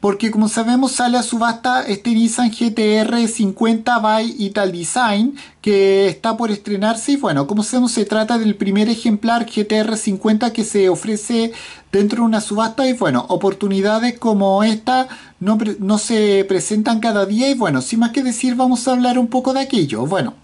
porque como sabemos sale a subasta este Nissan GTR 50 by Ital Design que está por estrenarse y bueno, como sabemos se trata del primer ejemplar GTR 50 que se ofrece dentro de una subasta y bueno, oportunidades como esta no, no se presentan cada día y bueno, sin más que decir vamos a hablar un poco de aquello. Bueno,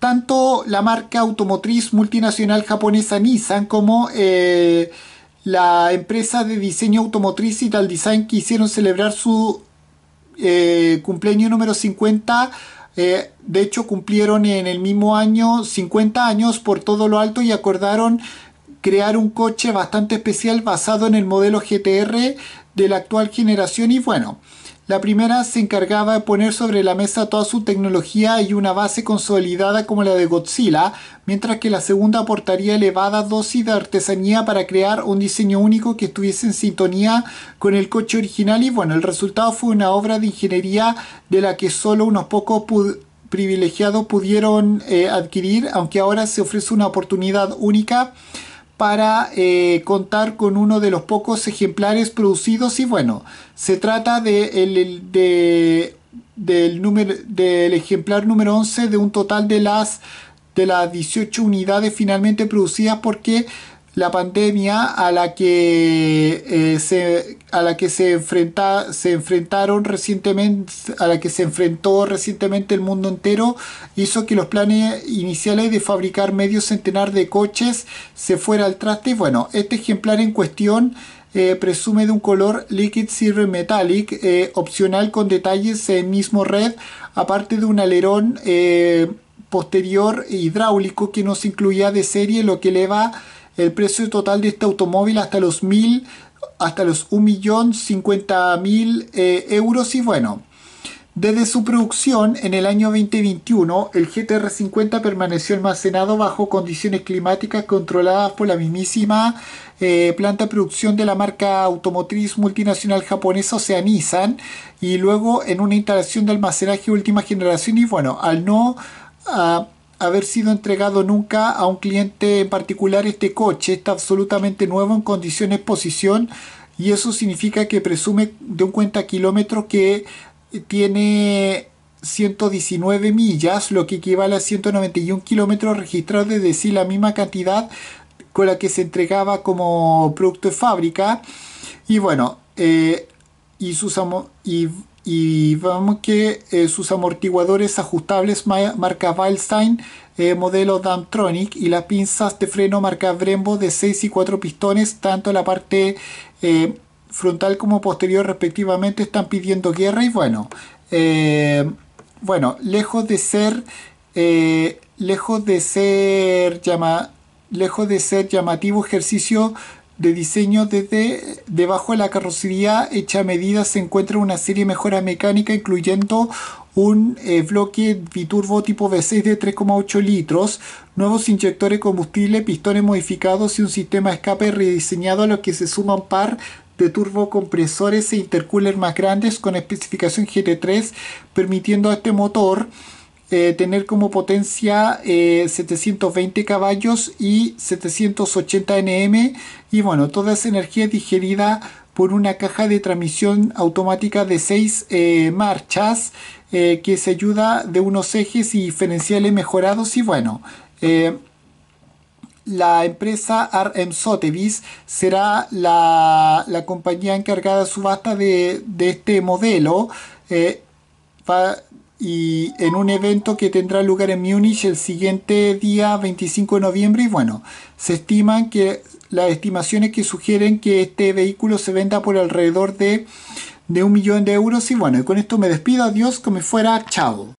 tanto la marca automotriz multinacional japonesa Nissan como... Eh, la empresa de diseño automotriz y tal design quisieron celebrar su eh, cumpleaños número 50. Eh, de hecho, cumplieron en el mismo año 50 años por todo lo alto y acordaron crear un coche bastante especial basado en el modelo GTR de la actual generación. Y bueno, la primera se encargaba de poner sobre la mesa toda su tecnología y una base consolidada como la de Godzilla, mientras que la segunda aportaría elevada dosis de artesanía para crear un diseño único que estuviese en sintonía con el coche original y bueno, el resultado fue una obra de ingeniería de la que solo unos pocos privilegiados pudieron eh, adquirir, aunque ahora se ofrece una oportunidad única para eh, contar con uno de los pocos ejemplares producidos y bueno, se trata del, número, del ejemplar número 11 de un total de las de las 18 unidades finalmente producidas porque la pandemia a la que, eh, se, a la que se, enfrenta, se enfrentaron recientemente, a la que se enfrentó recientemente el mundo entero, hizo que los planes iniciales de fabricar medio centenar de coches se fuera al traste. Bueno, este ejemplar en cuestión eh, presume de un color Liquid Silver Metallic, eh, opcional con detalles en mismo red, aparte de un alerón posterior hidráulico que no se incluía de serie, lo que le eleva el precio total de este automóvil hasta los mil hasta los 1.050.000 eh, euros y bueno, desde su producción en el año 2021, el GTR50 permaneció almacenado bajo condiciones climáticas controladas por la mismísima eh, planta de producción de la marca automotriz multinacional japonesa, o Nissan, y luego en una instalación de almacenaje última generación y bueno, al no haber sido entregado nunca a un cliente en particular este coche. Está absolutamente nuevo en condiciones exposición. y eso significa que presume de un cuenta kilómetros que tiene 119 millas, lo que equivale a 191 kilómetros registrados, es decir, la misma cantidad con la que se entregaba como producto de fábrica. Y bueno, eh, y, sus y, vamos que eh, sus amortiguadores ajustables marca Valstein eh, modelo Damtronic y las pinzas de freno marca Brembo de 6 y 4 pistones tanto la parte eh, frontal como posterior respectivamente están pidiendo guerra y bueno bueno lejos de ser lejos de ser lejos de ser llamativo ejercicio de diseño desde debajo de la carrocería hecha a medida se encuentra una serie de mejoras mecánicas incluyendo un eh, bloque biturbo tipo V6 de 3,8 litros, nuevos inyectores de combustible, pistones modificados y un sistema de escape rediseñado a lo que se suma un par de turbocompresores e intercooler más grandes con especificación GT3 permitiendo a este motor eh, tener como potencia 720 eh, caballos y 780 Nm y bueno, toda esa energía digerida por una caja de transmisión automática de 6 eh, marchas que se ayuda de unos ejes y diferenciales mejorados y bueno la empresa RM Sotheby's será la, compañía encargada de subasta de, este modelo y en un evento que tendrá lugar en Múnich el siguiente día 25 de noviembre y bueno, se estiman que las estimaciones que sugieren que este vehículo se venda por alrededor de, de un millón de euros y bueno, con esto me despido, adiós, como fuera, chao.